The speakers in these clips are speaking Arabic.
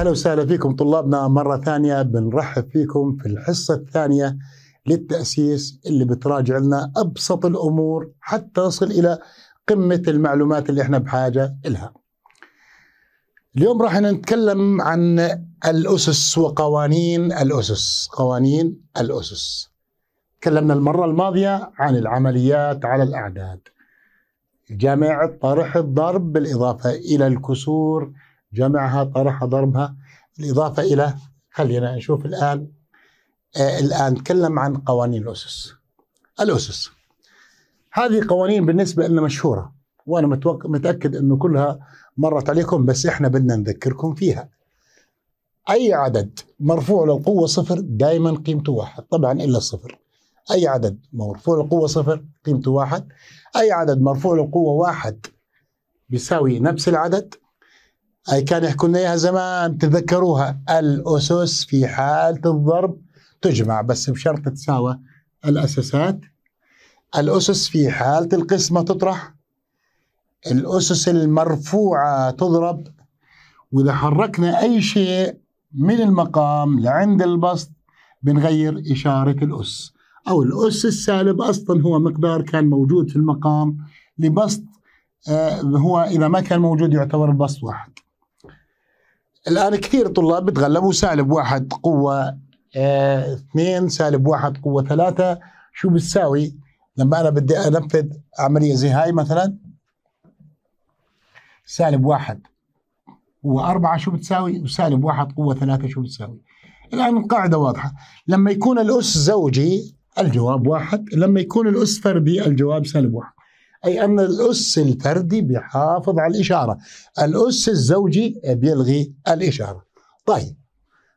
أهلا وسهلا فيكم طلابنا مرة ثانية بنرحب فيكم في الحصة الثانية للتأسيس اللي بتراجع لنا أبسط الأمور حتى نصل إلى قمة المعلومات اللي احنا بحاجة إلها اليوم راح نتكلم عن الأسس وقوانين الأسس قوانين الأسس تكلمنا المرة الماضية عن العمليات على الأعداد جمع طرح الضرب بالإضافة إلى الكسور جمعها طرحها ضربها بالإضافة إلى خلينا نشوف الآن آه الآن نتكلم عن قوانين الأسس الأسس هذه قوانين بالنسبة لنا مشهورة وأنا متأكد أنه كلها مرت عليكم بس إحنا بدنا نذكركم فيها أي عدد مرفوع للقوة صفر دائما قيمته واحد طبعا إلا الصفر أي عدد مرفوع للقوة صفر قيمته واحد أي عدد مرفوع للقوة واحد بيساوي نفس العدد أي كان يحكوا لنا إياها زمان تذكروها الأسس في حالة الضرب تجمع بس بشرط تساوى الأساسات الأسس في حالة القسمة تطرح الأسس المرفوعة تضرب وإذا حركنا أي شيء من المقام لعند البسط بنغير إشارة الأس أو الأس السالب أصلا هو مقدار كان موجود في المقام لبسط آه، هو إذا ما كان موجود يعتبر البسط واحد الان كثير طلاب بتغلبوا سالب واحد قوه آه اثنين سالب واحد قوه ثلاثه شو بتساوي لما انا بدي انفذ عمليه زي هاي مثلا سالب واحد قوة أربعة شو بتساوي وسالب واحد قوة ثلاثة شو بتساوي الآن القاعدة واضحة لما يكون الأس زوجي الجواب واحد لما يكون الأس فردي الجواب سالب واحد أي أن الأس الفردي بيحافظ على الإشارة الأس الزوجي بيلغي الإشارة طيب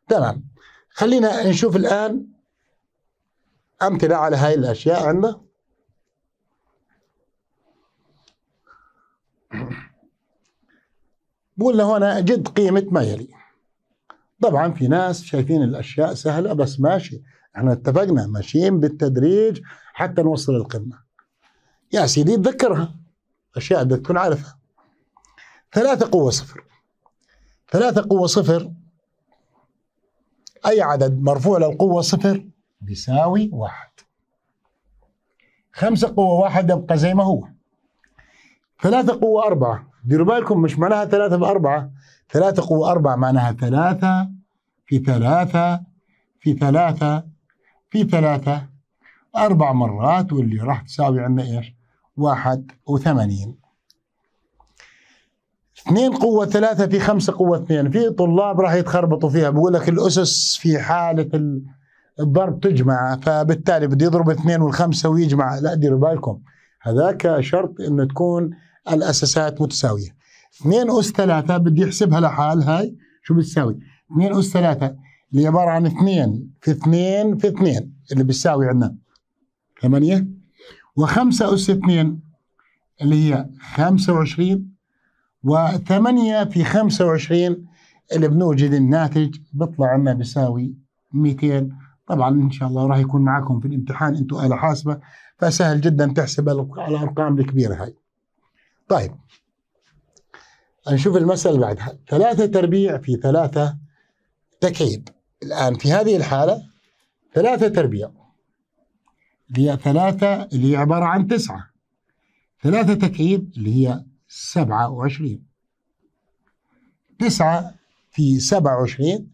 تمام خلينا نشوف الآن أمثلة على هاي الأشياء عندنا بقولنا هنا جد قيمة ما يلي طبعا في ناس شايفين الأشياء سهلة بس ماشي احنا اتفقنا ماشيين بالتدريج حتى نوصل القمة يا سيدي تذكرها أشياء بدك تكون عارفها ثلاثة قوة صفر ثلاثة قوة صفر أي عدد مرفوع للقوة صفر بيساوي واحد خمسة قوة واحد يبقى زي ما هو ثلاثة قوة أربعة ديروا بالكم مش معناها ثلاثة بأربعة ثلاثة قوة أربعة معناها ثلاثة في ثلاثة في ثلاثة في ثلاثة أربع مرات واللي راح تساوي عندنا إيش واحد وثمانين اثنين قوة ثلاثة في خمسة قوة اثنين في طلاب راح يتخربطوا فيها بقول لك الأسس في حالة الضرب تجمع فبالتالي بده يضرب اثنين والخمسة ويجمع لا ديروا بالكم هذاك شرط انه تكون الاساسات متساويه. اثنين اس ثلاثه بدي احسبها لحال هاي شو بتساوي؟ اثنين اس ثلاثه اللي عباره عن اثنين في اثنين في اثنين اللي بتساوي عندنا ثمانيه وخمسة أس اثنين اللي هي خمسة وعشرين وثمانية في خمسة وعشرين اللي بنوجد الناتج بيطلع عنا بيساوي 200 طبعا ان شاء الله راح يكون معكم في الامتحان انتم آلة حاسبة فسهل جدا تحسب على الارقام الكبيرة هاي طيب نشوف المسألة اللي بعدها ثلاثة تربيع في ثلاثة تكعيب الآن في هذه الحالة ثلاثة تربيع اللي هي ثلاثة اللي هي عبارة عن تسعة ثلاثة تكعيب اللي هي سبعة وعشرين تسعة في سبعة وعشرين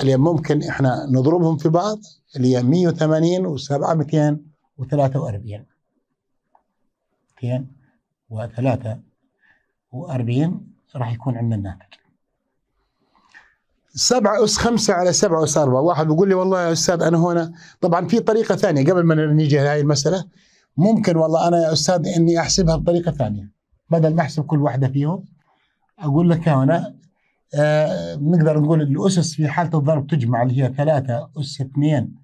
اللي ممكن احنا نضربهم في بعض اللي هي 180 وسبعة 243 243 راح يكون عندنا الناتج 7 اس 5 على 7 اس 4 واحد بيقول لي والله يا استاذ انا هنا طبعا في طريقه ثانيه قبل ما نيجي لهي المساله ممكن والله انا يا استاذ اني احسبها بطريقه ثانيه بدل ما احسب كل واحده فيهم اقول لك هنا آه نقدر نقول الاسس في حاله الضرب تجمع اللي هي 3 اس 2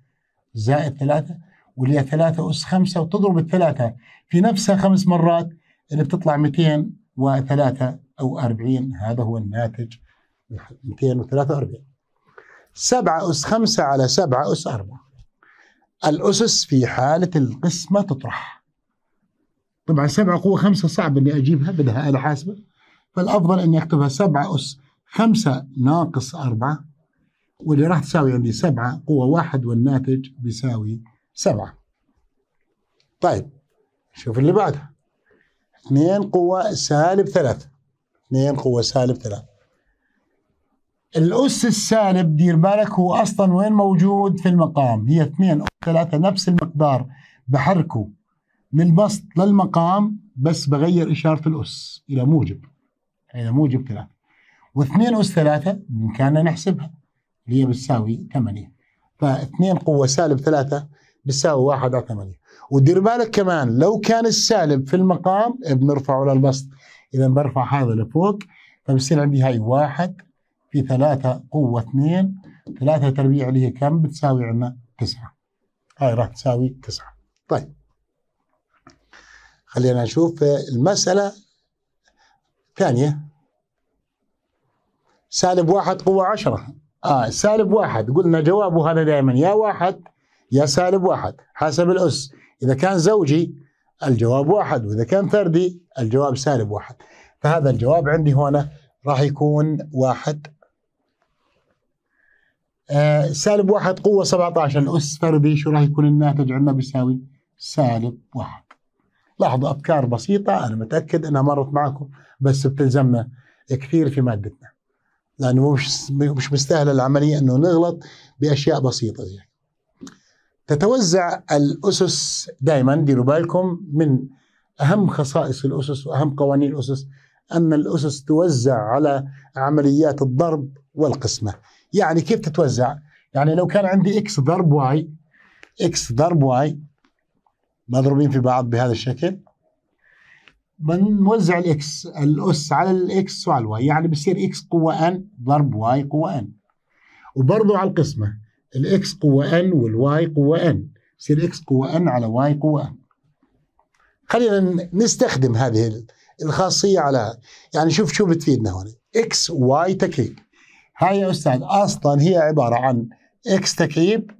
زائد 3 واللي هي 3 اس 5 وتضرب الثلاثه في نفسها خمس مرات اللي بتطلع 243 او هذا هو الناتج 243 7 أس 5 على 7 أس 4 الأسس في حالة القسمة تطرح طبعا 7 قوة 5 صعب إني أجيبها بدها آلة حاسبة فالأفضل إني أكتبها 7 أس 5 ناقص 4 واللي راح تساوي عندي 7 قوة 1 والناتج بيساوي 7 طيب شوف اللي بعدها 2 قوة سالب 3 2 قوة سالب 3 الأس السالب دير بالك هو أصلا وين موجود في المقام هي اثنين أو ثلاثة نفس المقدار بحركه من البسط للمقام بس بغير إشارة الأس إلى موجب إلى موجب ثلاثة واثنين أس ثلاثة بإمكاننا نحسبها اللي هي بتساوي ثمانية فاثنين قوة سالب ثلاثة بتساوي واحد على ثمانية ودير بالك كمان لو كان السالب في المقام بنرفعه للبسط إذا برفع هذا لفوق فبصير عندي هاي واحد في ثلاثة قوة اثنين ثلاثة تربيع اللي هي كم بتساوي عنا تسعة هاي راح تساوي تسعة طيب خلينا نشوف المسألة ثانية سالب واحد قوة عشرة آه سالب واحد قلنا جوابه هذا دائما يا واحد يا سالب واحد حسب الأس إذا كان زوجي الجواب واحد وإذا كان فردي الجواب سالب واحد فهذا الجواب عندي هنا راح يكون واحد آه، سالب واحد قوة 17 الأس فردي شو راح يكون الناتج عندنا بيساوي سالب واحد لاحظوا أفكار بسيطة أنا متأكد أنها مرت معكم بس بتلزمنا كثير في مادتنا لأنه مش مش مستاهلة العملية أنه نغلط بأشياء بسيطة زي تتوزع الأسس دائما ديروا بالكم من أهم خصائص الأسس وأهم قوانين الأسس أن الأسس توزع على عمليات الضرب والقسمة يعني كيف تتوزع يعني لو كان عندي اكس ضرب واي اكس ضرب واي مضروبين في بعض بهذا الشكل بنوزع الاكس الاس على الاكس وعلى الواي يعني بصير اكس قوه ان ضرب واي قوه ان وبرضه على القسمه الاكس قوه ان والواي قوه ان بصير اكس قوه ان على واي قوه ان خلينا نستخدم هذه الخاصيه على يعني شوف شو بتفيدنا هون اكس واي تكيك هاي يا أستاذ أصلا هي عبارة عن إكس تكعيب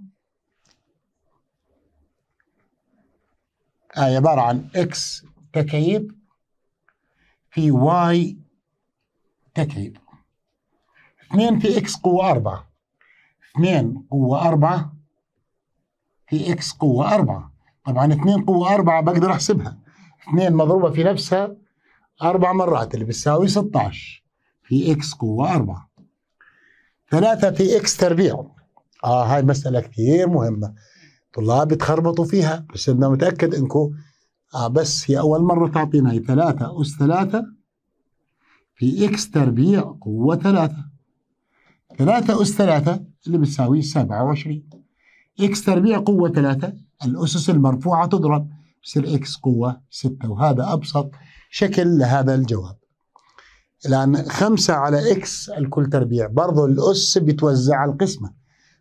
هاي عبارة عن إكس تكعيب في واي تكعيب اثنين في إكس قوة أربعة اثنين قوة أربعة في إكس قوة أربعة طبعا اثنين قوة أربعة بقدر أحسبها اثنين مضروبة في نفسها أربع مرات اللي بتساوي 16 في إكس قوة أربعة ثلاثة في إكس تربيع آه هاي مسألة كثير مهمة طلاب بتخربطوا فيها بس أنا متأكد إنكم آه بس هي أول مرة تعطينا هي ثلاثة أس ثلاثة في إكس تربيع قوة ثلاثة ثلاثة أس ثلاثة اللي بتساوي سبعة وعشرين إكس تربيع قوة ثلاثة الأسس المرفوعة تضرب بصير إكس قوة ستة وهذا أبسط شكل لهذا الجواب لان خمسة على اكس الكل تربيع برضه الاس بتوزع على القسمه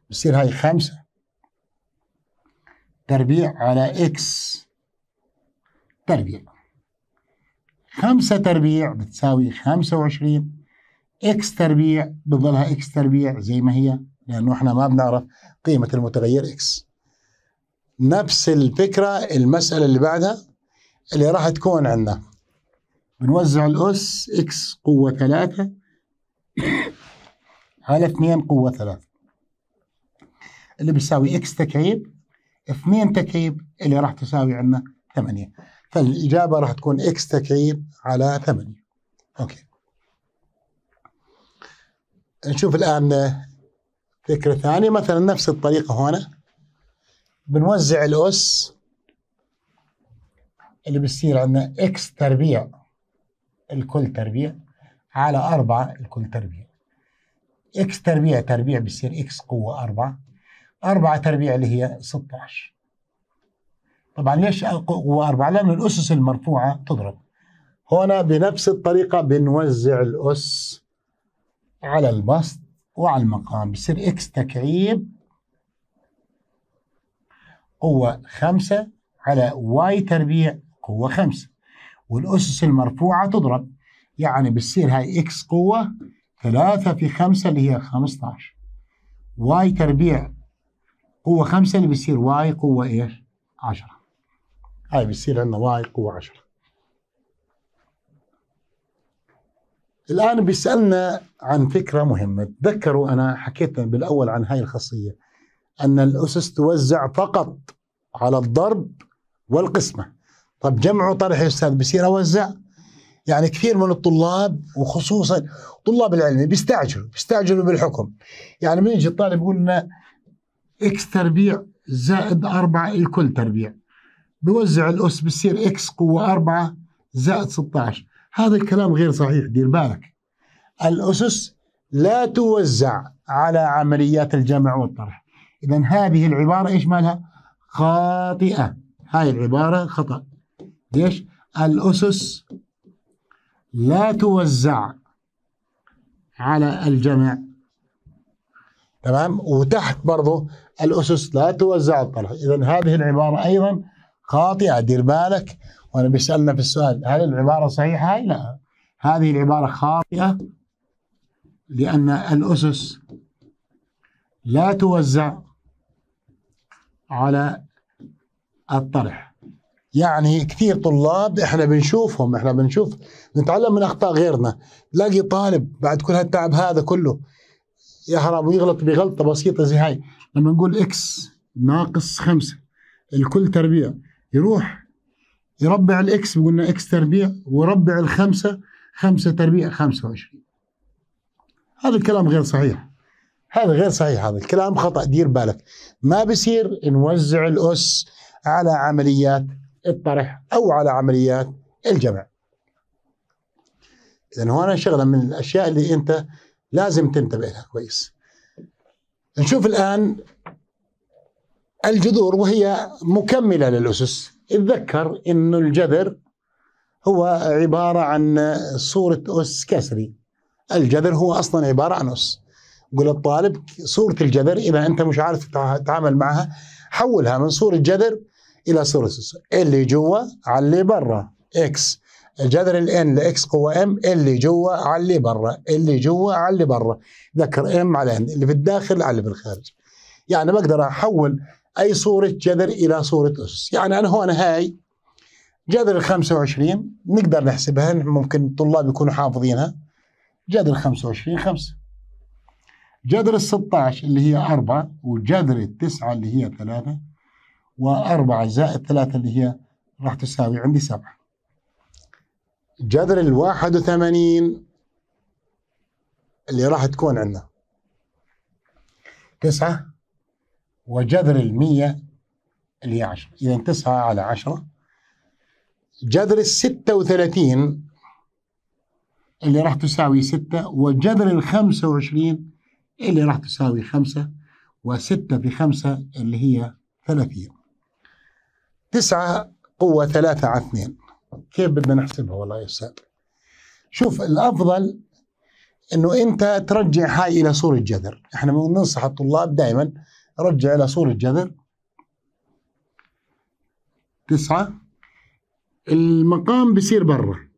بصير هاي خمسة تربيع على اكس تربيع خمسة تربيع بتساوي خمسة وعشرين اكس تربيع بظلها اكس تربيع زي ما هي لانه احنا ما بنعرف قيمه المتغير اكس نفس الفكره المساله اللي بعدها اللي راح تكون عندنا بنوزع الأس إكس قوة ثلاثة على اثنين قوة ثلاثة اللي بيساوي إكس تكعيب اثنين تكعيب اللي راح تساوي عندنا ثمانية فالإجابة راح تكون إكس تكعيب على ثمانية أوكي نشوف الآن فكرة ثانية مثلا نفس الطريقة هنا بنوزع الأس اللي بيصير عندنا إكس تربيع الكل تربيع على أربعة الكل تربيع إكس تربيع تربيع بيصير إكس قوة أربعة أربعة تربيع اللي هي 16 طبعا ليش قوة أربعة؟ لأن الأسس المرفوعة تضرب هنا بنفس الطريقة بنوزع الأس على البسط وعلى المقام بصير إكس تكعيب قوة خمسة على واي تربيع قوة خمسة والأسس المرفوعة تضرب يعني بتصير هاي إكس قوة 3 في 5 اللي هي 15 واي تربيع قوة 5 اللي بتصير واي قوة إيش 10 هاي بتصير عندنا واي قوة 10 الآن بيسألنا عن فكرة مهمة تذكروا أنا حكيت بالأول عن هاي الخاصية أن الأسس توزع فقط على الضرب والقسمة طب جمع وطرح يا استاذ بصير اوزع يعني كثير من الطلاب وخصوصا طلاب العلم بيستعجلوا بيستعجلوا بالحكم يعني من يجي الطالب يقول لنا اكس تربيع زائد أربعة الكل تربيع بوزع الاس بصير اكس قوه أربعة زائد 16 هذا الكلام غير صحيح دير بالك الاسس لا توزع على عمليات الجمع والطرح اذا هذه العباره ايش مالها خاطئه هاي العباره خطأ ليش الأسس لا توزع على الجميع تمام وتحت برضه الأسس لا توزع الطرح إذا هذه العبارة أيضا خاطئة دير بالك وأنا بيسألنا في السؤال هل العبارة صحيحة؟ لا هذه العبارة خاطئة لأن الأسس لا توزع على الطرح يعني كثير طلاب احنا بنشوفهم احنا بنشوف نتعلم من اخطاء غيرنا تلاقي طالب بعد كل هالتعب هذا كله يهرب ويغلط بغلطه بسيطه زي هاي لما نقول اكس ناقص خمسه الكل تربيع يروح يربع الاكس بقولنا اكس تربيع وربع الخمسه خمسه تربيع 25 هذا الكلام غير صحيح هذا غير صحيح هذا الكلام خطا دير بالك ما بصير نوزع الاس على عمليات الطرح أو على عمليات الجمع إذا هنا شغلة من الأشياء اللي أنت لازم تنتبه لها كويس نشوف الآن الجذور وهي مكملة للأسس اتذكر أنه الجذر هو عبارة عن صورة أس كسري الجذر هو أصلا عبارة عن أس يقول الطالب صورة الجذر إذا أنت مش عارف تتعامل معها حولها من صورة جذر الى ثلث اللي جوا على اللي برا اكس ال الان لاكس قوه ام اللي جوا على اللي برا اللي جوا على اللي برا ذكر ام على ان اللي في الداخل على اللي في الخارج يعني بقدر احول اي صوره جذر الى صوره اسس يعني انا هون هاي جذر ال 25 نقدر نحسبها ممكن الطلاب يكونوا حافظينها جذر 25 5 جذر ال 16 اللي هي 4 وجذر التسعة اللي هي 3 وأربعة زائد ثلاثة اللي هي راح تساوي عندي سبعة جذر الواحد وثمانين اللي راح تكون عندنا تسعة وجذر المية اللي هي عشرة إذا تسعة على عشرة جذر الستة وثلاثين اللي راح تساوي ستة وجذر الخمسة وعشرين اللي راح تساوي خمسة وستة في خمسة اللي هي ثلاثين تسعة قوة ثلاثة على اثنين كيف بدنا نحسبها والله يا أستاذ شوف الأفضل أنه أنت ترجع هاي إلى صورة جذر إحنا بننصح الطلاب دائما رجع إلى صورة جذر تسعة المقام بيصير برا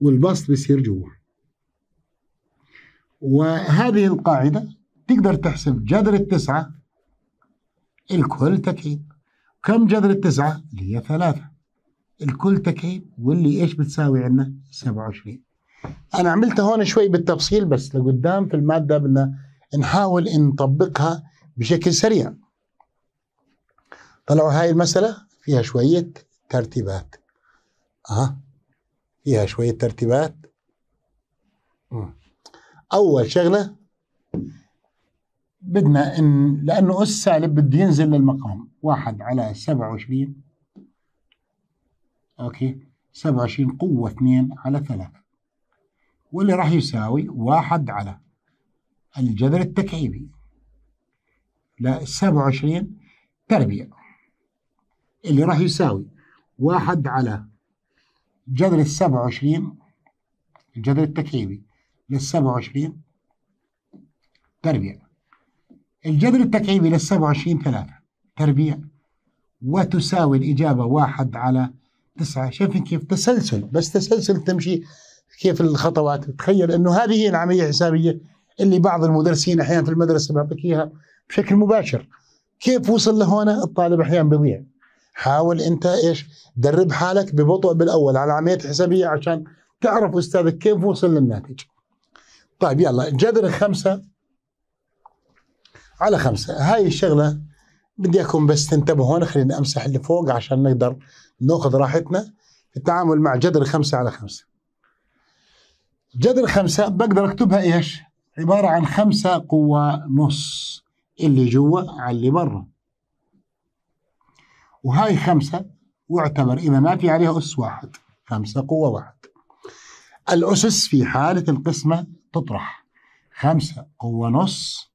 والبسط بيصير جوا وهذه القاعدة تقدر تحسب جذر التسعة الكل تكعيب كم جذر التسعة اللي هي ثلاثة الكل تكعيب واللي ايش بتساوي عندنا 27 انا عملتها هون شوي بالتفصيل بس لقدام في المادة بدنا نحاول نطبقها بشكل سريع طلعوا هاي المسألة فيها شوية ترتيبات أه. فيها شوية ترتيبات أمم. أول شغلة بدنا ان لانه اس سالب بده ينزل للمقام واحد على 27 اوكي 27 قوة 2 على 3 واللي راح يساوي واحد على الجذر التكعيبي ل 27 تربيع اللي راح يساوي واحد على جذر ال 27 الجذر التكعيبي لل 27 تربيع الجذر التكعيبي لل 27 3 تربيع وتساوي الإجابة واحد على تسعة شايفين كيف تسلسل بس تسلسل تمشي كيف الخطوات تخيل أنه هذه هي العملية الحسابية اللي بعض المدرسين أحيانا في المدرسة بيعطيك إياها بشكل مباشر كيف وصل لهنا الطالب أحيانا بيضيع حاول أنت إيش درب حالك ببطء بالأول على العملية الحسابية عشان تعرف أستاذك كيف وصل للناتج طيب يلا الجذر الخمسة على خمسة هاي الشغلة بدي اياكم بس تنتبهوا هون خليني امسح اللي فوق عشان نقدر ناخذ راحتنا في التعامل مع جذر خمسة على خمسة جذر خمسة بقدر اكتبها ايش؟ عبارة عن خمسة قوة نص اللي جوا على اللي برا وهاي خمسة واعتبر إذا ما في عليها أس واحد خمسة قوة واحد الأسس في حالة القسمة تطرح خمسة قوة نص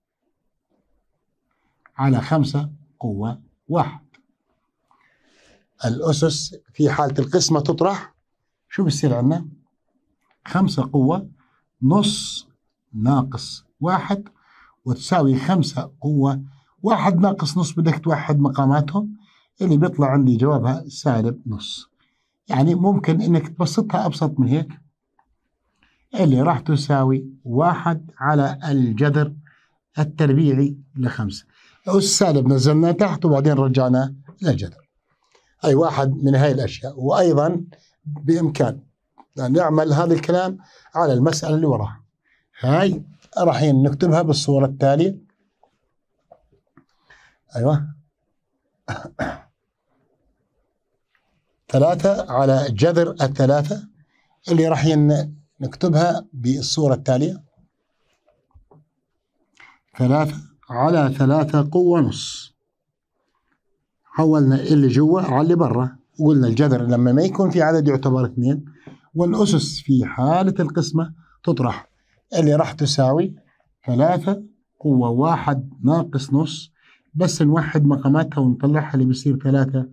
على خمسة قوة واحد الأسس في حالة القسمة تطرح شو بصير عندنا خمسة قوة نص ناقص واحد وتساوي خمسة قوة واحد ناقص نص بدك توحد مقاماتهم اللي بيطلع عندي جوابها سالب نص يعني ممكن انك تبسطها ابسط من هيك اللي راح تساوي واحد على الجذر التربيعي لخمسة أس سالب نزلناه تحت وبعدين رجعنا إلى أي واحد من هاي الأشياء وأيضا بإمكان أن نعمل هذا الكلام على المسألة اللي وراها هاي راح نكتبها بالصورة التالية أيوة ثلاثة على جذر الثلاثة اللي راح نكتبها بالصورة التالية ثلاثة على ثلاثة قوة نص حولنا اللي جوا على اللي برا وقلنا الجذر لما ما يكون في عدد يعتبر اثنين والأسس في حالة القسمة تطرح اللي راح تساوي ثلاثة قوة واحد ناقص نص بس نوحد مقاماتها ونطلعها اللي بيصير ثلاثة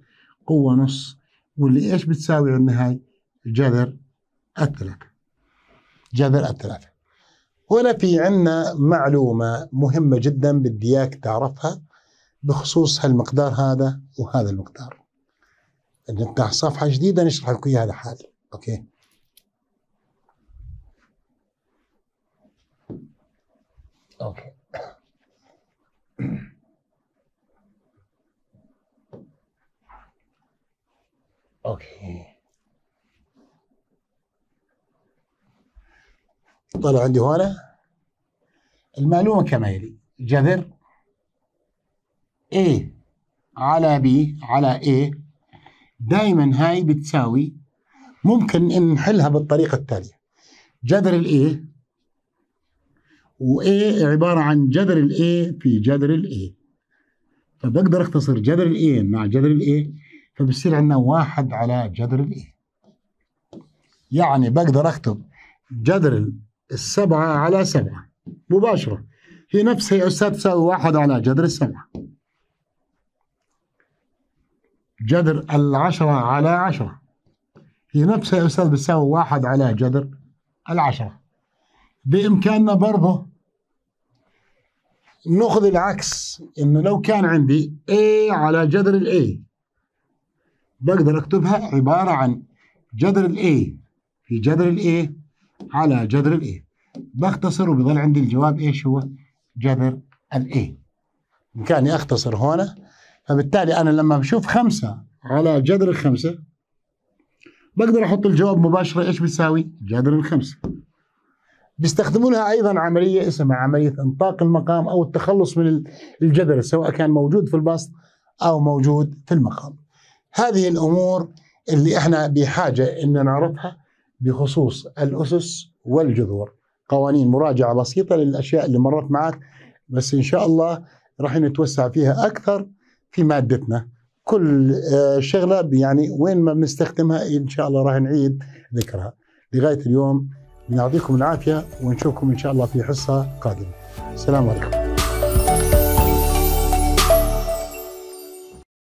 قوة نص واللي ايش بتساوي النهاية جذر الثلاثة جذر الثلاثة هنا في عندنا معلومة مهمة جدا بالدياك تعرفها بخصوص هالمقدار هذا وهذا المقدار نفتح صفحة جديدة نشرح لكم إياها لحالي أوكي أوكي أوكي طلع عندي هنا المعلومة كما يلي جذر A على B على A دائما هاي بتساوي ممكن ان نحلها بالطريقة التالية جذر الايه A و A عبارة عن جذر الايه في جذر الايه فبقدر اختصر جذر الايه مع جذر الايه فبصير عندنا واحد على جذر الايه يعني بقدر اكتب جذر السبعة على سبعة مباشرة هي نفس هي أستاذ تساوي واحد على جذر السبعة جذر العشرة على عشرة هي نفسها يا أستاذ بتساوي واحد على جذر العشرة بإمكاننا برضه ناخذ العكس إنه لو كان عندي A على جذر الـ A بقدر أكتبها عبارة عن جذر الـ A في جذر الـ A على جذر A بختصر وبظل عندي الجواب ايش هو جذر A بامكاني اختصر هنا فبالتالي انا لما بشوف خمسة على جذر الخمسة بقدر احط الجواب مباشرة ايش بيساوي جذر الخمسة بيستخدمونها ايضا عملية اسمها عملية انطاق المقام او التخلص من الجذر سواء كان موجود في البسط او موجود في المقام هذه الامور اللي احنا بحاجة ان نعرفها بخصوص الأسس والجذور قوانين مراجعة بسيطة للأشياء اللي مرت معك بس إن شاء الله راح نتوسع فيها أكثر في مادتنا كل آه، شغلة يعني وين ما بنستخدمها إن شاء الله راح نعيد ذكرها لغاية اليوم بنعطيكم العافية ونشوفكم إن شاء الله في حصة قادمة السلام عليكم